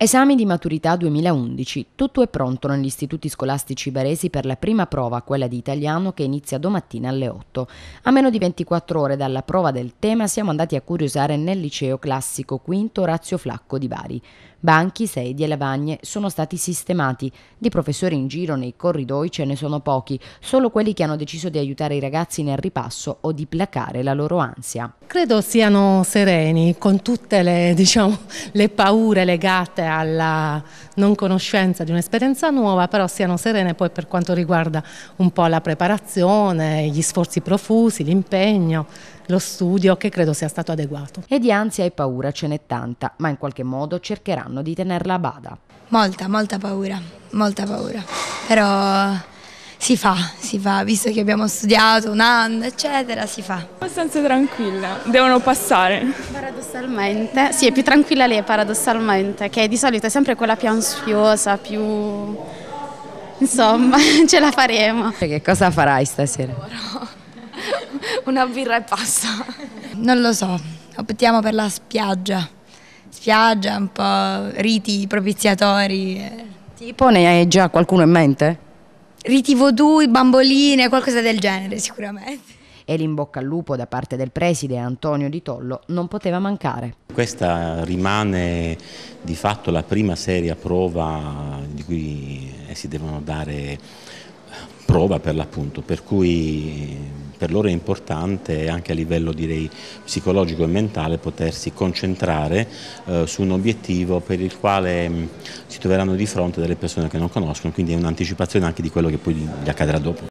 Esami di maturità 2011. Tutto è pronto negli istituti scolastici baresi per la prima prova, quella di italiano, che inizia domattina alle 8. A meno di 24 ore dalla prova del tema siamo andati a curiosare nel liceo classico quinto Razio Flacco di Bari. Banchi, sedie e lavagne sono stati sistemati. Di professori in giro nei corridoi ce ne sono pochi, solo quelli che hanno deciso di aiutare i ragazzi nel ripasso o di placare la loro ansia. Credo siano sereni, con tutte le, diciamo, le paure legate alla non conoscenza di un'esperienza nuova, però siano serene poi per quanto riguarda un po' la preparazione, gli sforzi profusi, l'impegno, lo studio che credo sia stato adeguato. E di ansia e paura ce n'è tanta, ma in qualche modo cercheranno di tenerla a bada. Molta, molta paura, molta paura, però si fa, si fa, visto che abbiamo studiato un anno, eccetera, si fa. Abbastanza tranquilla, devono passare. Paradossalmente, sì, è più tranquilla lei paradossalmente, che di solito è sempre quella più ansiosa, più... insomma, ce la faremo. Che cosa farai stasera? Una birra e passa. Non lo so, optiamo per la spiaggia. Spiaggia, un po' riti propiziatori. Tipo, ne hai già qualcuno in mente? Ritivo 2, bamboline, qualcosa del genere sicuramente. E l'imbocca al lupo da parte del preside Antonio Di Tollo non poteva mancare. Questa rimane di fatto la prima seria prova di cui eh, si devono dare prova per l'appunto, per cui per loro è importante anche a livello direi, psicologico e mentale potersi concentrare eh, su un obiettivo per il quale mh, mm, si troveranno di fronte delle persone che non conoscono, quindi è un'anticipazione anche di quello che poi gli accadrà dopo.